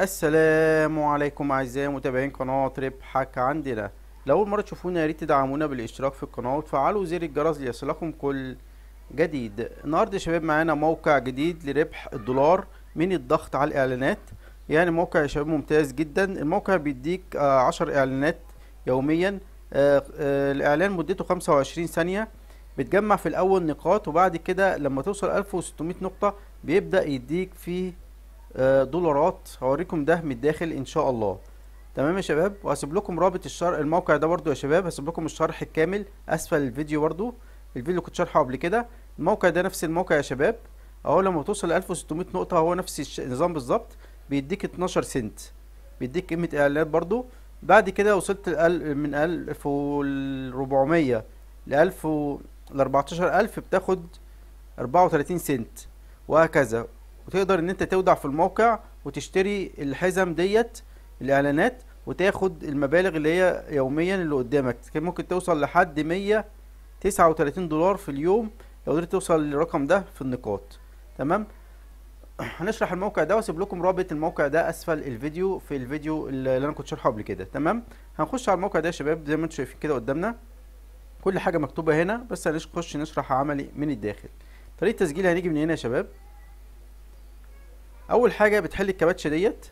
السلام عليكم اعزائي متابعين قناه ربحك عندنا لو اول مره تشوفونا يا ريت تدعمونا بالاشتراك في القناه وتفعلوا زر الجرس ليصلكم كل جديد النهارده يا شباب معانا موقع جديد لربح الدولار من الضغط على الاعلانات يعني موقع يا شباب ممتاز جدا الموقع بيديك 10 آه، اعلانات يوميا آه، آه، الاعلان مدته 25 ثانيه بتجمع في الاول نقاط وبعد كده لما توصل 1600 نقطه بيبدا يديك فيه آه، دولارات هوريكم ده من الداخل ان شاء الله تمام يا شباب وهسيب لكم رابط الشرح الموقع ده برده يا شباب هسيب لكم الشرح الكامل اسفل الفيديو برده الفيديو اللي كنت شارحه قبل كده الموقع ده نفس الموقع يا شباب اهو لما توصل ل 1600 نقطه هو نفس النظام بالظبط بيديك 12 سنت بيديك قيمه اعلانات برده بعد كده وصلت من 1400 ل 1000 ل 14000 بتاخد 34 سنت وهكذا وتقدر ان انت تودع في الموقع وتشتري الحزم ديت الاعلانات وتاخد المبالغ اللي هي يوميا اللي قدامك كان ممكن توصل لحد 139 دولار في اليوم لو قدرت توصل للرقم ده في النقاط تمام هنشرح الموقع ده واسيب لكم رابط الموقع ده اسفل الفيديو في الفيديو اللي انا كنت شارحه قبل كده تمام هنخش على الموقع ده يا شباب زي ما انتم شايفين كده قدامنا كل حاجه مكتوبه هنا بس هنخش نشرح عملي من الداخل طريقه التسجيل هنيجي من هنا يا شباب اول حاجه بتحل الكباتشه ديت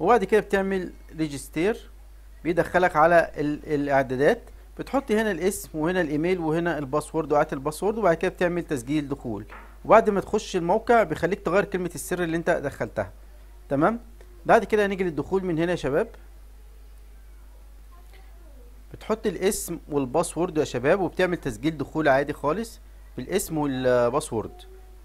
وبعد كده بتعمل ريجستير بيدخلك على الاعدادات بتحط هنا الاسم وهنا الايميل وهنا الباسورد وقعت الباسورد وبعد كده بتعمل تسجيل دخول وبعد ما تخش الموقع بيخليك تغير كلمه السر اللي انت دخلتها تمام بعد كده هنيجي للدخول من هنا يا شباب بتحط الاسم والباسورد يا شباب وبتعمل تسجيل دخول عادي خالص بالاسم والباسورد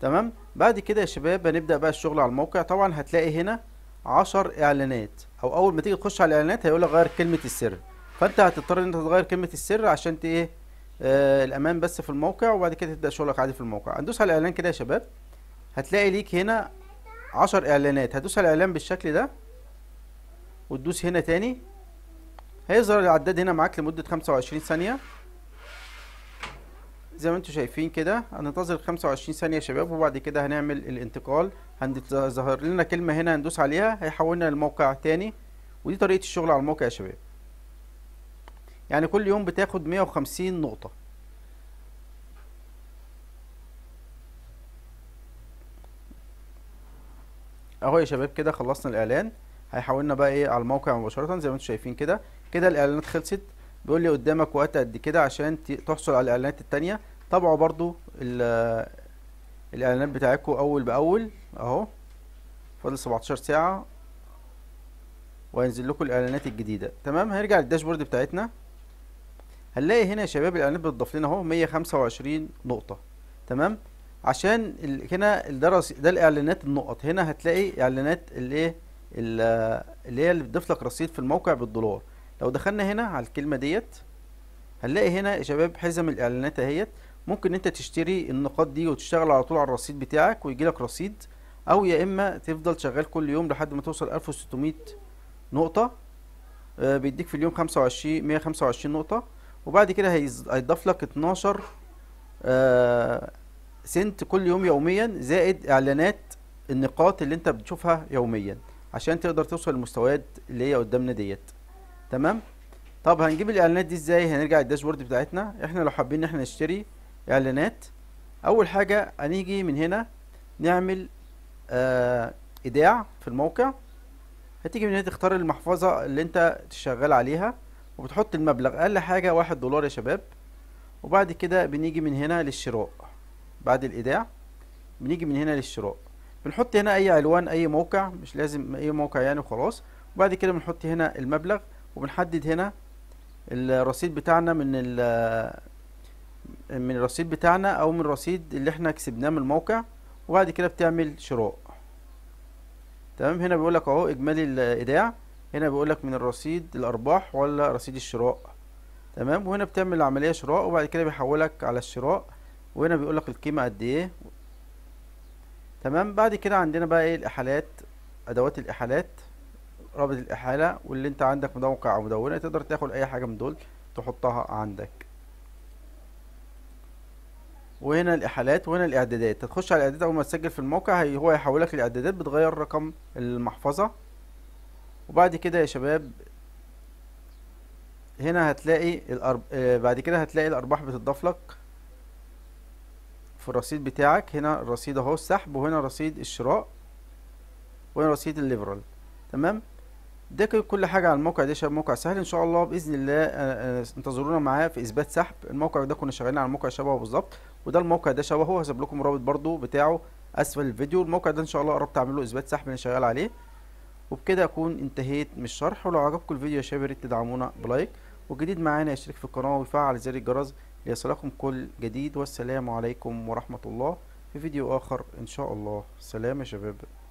تمام بعد كده يا شباب هنبدا بقى الشغل على الموقع طبعا هتلاقي هنا 10 اعلانات او اول ما تيجي تخش على الاعلانات هيقول لك غير كلمه السر فانت هتضطر ان انت تغير كلمه السر عشان ايه آه الامان بس في الموقع وبعد كده تبدا شغلك عادي في الموقع هندوس على الاعلان كده يا شباب هتلاقي ليك هنا 10 اعلانات هتدوس على الاعلان بالشكل ده وتدوس هنا تاني هيظهر العداد هنا معاك لمدة 25 ثانية زي ما انتم شايفين كده هننتظر 25 ثانية يا شباب وبعد كده هنعمل الانتقال هنظهر لنا كلمة هنا هندوس عليها هيحولنا للموقع تاني ودي طريقة الشغل على الموقع يا شباب يعني كل يوم بتاخد 150 نقطة اهو يا شباب كده خلصنا الاعلان هيحولنا بقى ايه على الموقع مباشرة زي ما انتم شايفين كده كده الاعلانات خلصت بيقول لي قدامك وقت قد كده عشان تحصل على الاعلانات التانية طبعوا برضو الاعلانات بتاعتكم اول باول اهو فاضل 17 ساعة وهينزل لكم الاعلانات الجديدة تمام هنرجع للداشبورد بتاعتنا هنلاقي هنا يا شباب الاعلانات بتضاف لنا اهو 125 نقطة تمام عشان هنا الدرس ده الاعلانات النقط هنا هتلاقي اعلانات الايه اللي هي اللي بتضيف لك رصيد في الموقع بالدولار لو دخلنا هنا على الكلمة ديت هنلاقي هنا يا شباب حزم الاعلانات اهيت ممكن انت تشتري النقاط دي وتشتغل على طول على الرصيد بتاعك ويجيلك رصيد او يا اما تفضل شغال كل يوم لحد ما توصل 1600 نقطة آه، بيديك في اليوم 25 125 نقطة وبعد كده هيضاف لك 12 آه، سنت كل يوم يوميا زائد اعلانات النقاط اللي انت بتشوفها يوميا عشان تقدر توصل للمستويات اللي هي قدامنا ديت تمام طب هنجيب الاعلانات دي ازاي هنرجع الداشبورد بتاعتنا احنا لو حابين ان احنا نشتري اعلانات اول حاجه هنيجي من هنا نعمل آه ايداع في الموقع هتيجي من هنا تختار المحفظه اللي انت شغال عليها وبتحط المبلغ اقل حاجه واحد دولار يا شباب وبعد كده بنيجي من هنا للشراء بعد الايداع بنيجي من هنا للشراء بنحط هنا اي عنوان اي موقع مش لازم اي موقع يعني وخلاص وبعد كده بنحط هنا المبلغ وبنحدد هنا الرصيد بتاعنا من ال من الرصيد بتاعنا او من الرصيد اللي احنا كسبناه من الموقع وبعد كده بتعمل شراء تمام هنا بيقول لك اهو اجمالي الايداع هنا بيقول لك من الرصيد الارباح ولا رصيد الشراء تمام وهنا بتعمل عمليه شراء وبعد كده بيحولك على الشراء وهنا بيقول لك القيمه قد ايه تمام بعد كده عندنا بقى ايه الاحالات ادوات الاحالات رابط الإحالة واللي أنت عندك موقع أو مدونة يعني تقدر تاخد أي حاجة من دول تحطها عندك وهنا الإحالات وهنا الإعدادات هتخش على الإعدادات أول ما تسجل في الموقع هو هيحولك الإعدادات بتغير رقم المحفظة وبعد كده يا شباب هنا هتلاقي الأرب... آه، بعد كده هتلاقي الأرباح بتضاف لك في الرصيد بتاعك هنا الرصيد اهو السحب وهنا رصيد الشراء وهنا رصيد الليبرال تمام ده كل حاجه على الموقع ده شباب موقع سهل ان شاء الله باذن الله آه، آه، انتظرونا معاه في اثبات سحب الموقع ده كنا شغالين على موقع شبهه بالظبط وده الموقع ده شبهه هسيب لكم رابط برده بتاعه اسفل الفيديو الموقع ده ان شاء الله قربت اعمل له اثبات سحب انا شغال عليه وبكده اكون انتهيت من الشرح ولو عجبكم الفيديو يا شباب ريت تدعمونا بلايك والجديد معانا يشترك في القناه ويفعل زر الجرس ليصلكم كل جديد والسلام عليكم ورحمه الله في فيديو اخر ان شاء الله سلام يا شباب